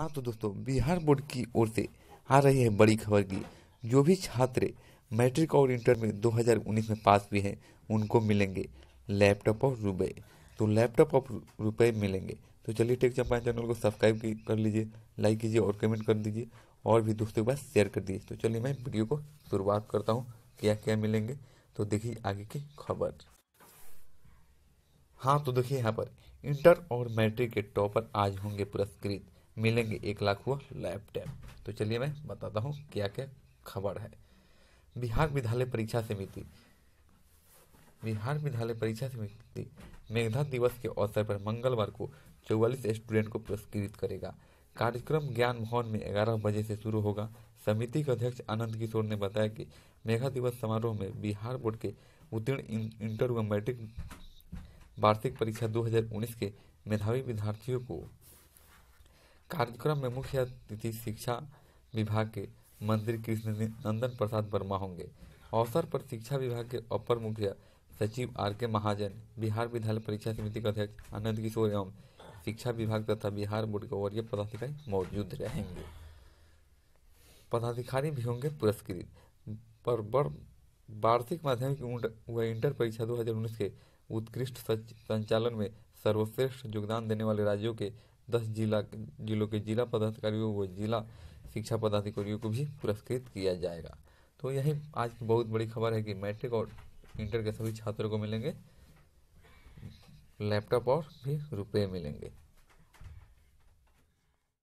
हाँ तो दोस्तों बिहार बोर्ड की ओर से आ रही है बड़ी खबर की जो भी छात्र मैट्रिक और इंटर में 2019 में पास हुए हैं उनको मिलेंगे लैपटॉप और रुपये तो लैपटॉप और रुपये मिलेंगे तो चलिए टेक चंपा चैनल को सब्सक्राइब कर लीजिए लाइक कीजिए और कमेंट कर दीजिए और भी दोस्तों के पास शेयर कर दीजिए तो चलिए मैं वीडियो को शुरुआत करता हूँ क्या क्या मिलेंगे तो देखिए आगे की खबर हाँ तो देखिए यहाँ पर इंटर और मैट्रिक के टॉपर आज होंगे पुरस्कृत मिलेंगे एक लाख हुआ लैपटॉप तो चलिए मैं बताता हूँ क्या क्या खबर है बिहार विद्यालय परीक्षा समिति बिहार विद्यालय परीक्षा समिति मेघधा दिवस के अवसर पर मंगलवार को चौवालीस स्टूडेंट को पुरस्कृत करेगा कार्यक्रम ज्ञान भवन में ग्यारह बजे से शुरू होगा समिति के अध्यक्ष आनंद किशोर ने बताया कि मेघा दिवस समारोह में बिहार बोर्ड के उत्तीर्ण इंटर व मैट्रिक वार्षिक परीक्षा 2019 के मेधावी विद्यार्थियों को कार्यक्रम में मुख्य अतिथि शिक्षा विभाग के मंत्री कृष्ण नंदन प्रसाद वर्मा होंगे अवसर पर शिक्षा विभाग के अपर मुख्य सचिव आर के महाजन बिहार विद्यालय परीक्षा समिति के अध्यक्ष आनंद किशोर एवं शिक्षा विभाग तथा बिहार बोर्ड के वरीय पदाधिकारी मौजूद रहेंगे पदाधिकारी भी होंगे पुरस्कृत पर वार्षिक माध्यमिक व इंटर परीक्षा 2019 के उत्कृष्ट संचालन में सर्वश्रेष्ठ योगदान देने वाले राज्यों के दस जिला जिलों के जिला पदाधिकारियों व जिला शिक्षा पदाधिकारियों को भी पुरस्कृत किया जाएगा तो यही आज की बहुत बड़ी खबर है कि मैट्रिक और इंटर के सभी छात्रों को मिलेंगे लैपटॉप और भी रुपये मिलेंगे